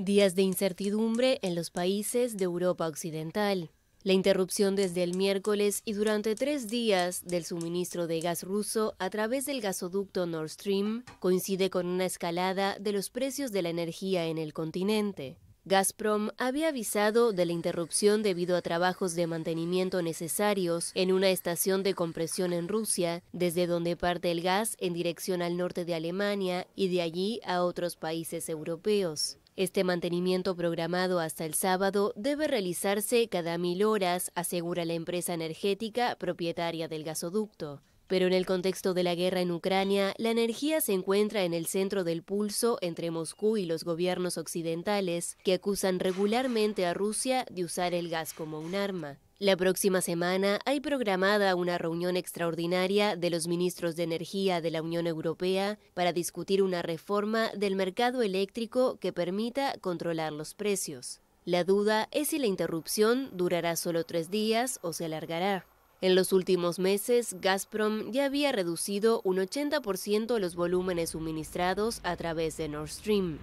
Días de incertidumbre en los países de Europa Occidental. La interrupción desde el miércoles y durante tres días del suministro de gas ruso a través del gasoducto Nord Stream coincide con una escalada de los precios de la energía en el continente. Gazprom había avisado de la interrupción debido a trabajos de mantenimiento necesarios en una estación de compresión en Rusia, desde donde parte el gas en dirección al norte de Alemania y de allí a otros países europeos. Este mantenimiento programado hasta el sábado debe realizarse cada mil horas, asegura la empresa energética propietaria del gasoducto. Pero en el contexto de la guerra en Ucrania, la energía se encuentra en el centro del pulso entre Moscú y los gobiernos occidentales, que acusan regularmente a Rusia de usar el gas como un arma. La próxima semana hay programada una reunión extraordinaria de los ministros de Energía de la Unión Europea para discutir una reforma del mercado eléctrico que permita controlar los precios. La duda es si la interrupción durará solo tres días o se alargará. En los últimos meses, Gazprom ya había reducido un 80% los volúmenes suministrados a través de Nord Stream.